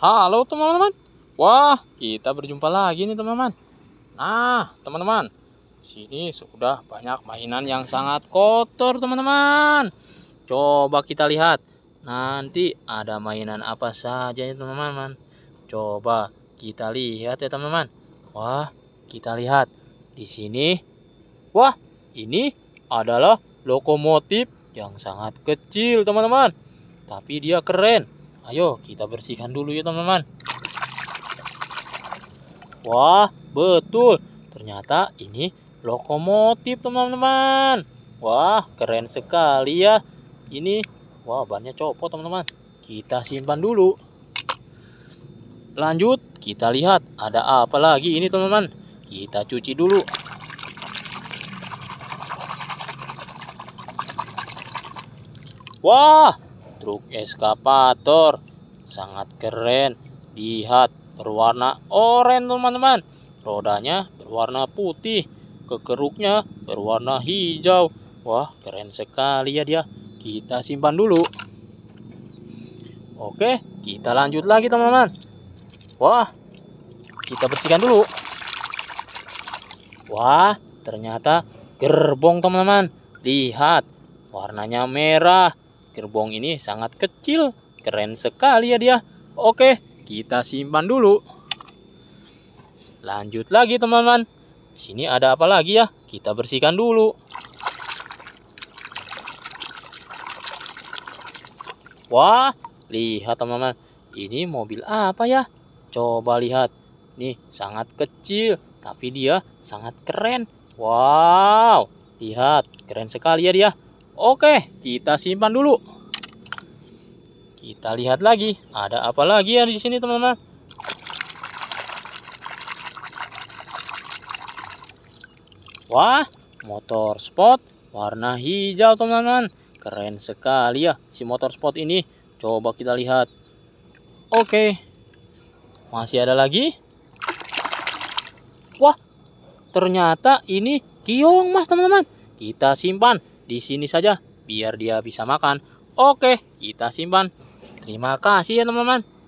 Halo teman-teman. Wah, kita berjumpa lagi nih teman-teman. Nah, teman-teman. Sini sudah banyak mainan yang sangat kotor teman-teman. Coba kita lihat. Nanti ada mainan apa saja nih teman-teman. Coba kita lihat ya teman-teman. Wah, kita lihat. Di sini. Wah, ini adalah lokomotif yang sangat kecil teman-teman. Tapi dia keren Ayo kita bersihkan dulu ya teman-teman. Wah, betul. Ternyata ini lokomotif teman-teman. Wah, keren sekali ya. Ini, wah bannya copot teman-teman. Kita simpan dulu. Lanjut, kita lihat ada apa lagi ini teman-teman. Kita cuci dulu. Wah, truk eskapator sangat keren lihat berwarna oranye teman-teman rodanya berwarna putih kekeruknya berwarna hijau wah keren sekali ya dia kita simpan dulu oke kita lanjut lagi teman-teman wah kita bersihkan dulu wah ternyata gerbong teman-teman lihat warnanya merah Gerbong ini sangat kecil. Keren sekali ya dia. Oke, kita simpan dulu. Lanjut lagi teman-teman. Sini ada apa lagi ya? Kita bersihkan dulu. Wah, lihat teman-teman. Ini mobil apa ya? Coba lihat. Nih, sangat kecil. Tapi dia sangat keren. Wow, lihat. Keren sekali ya dia. Oke, kita simpan dulu. Kita lihat lagi, ada apa lagi ya di sini teman-teman? Wah, motor sport warna hijau teman-teman. Keren sekali ya si motor sport ini. Coba kita lihat. Oke. Masih ada lagi? Wah, ternyata ini kiong mas teman-teman. Kita simpan di sini saja biar dia bisa makan. Oke, kita simpan. Terima kasih ya teman-teman.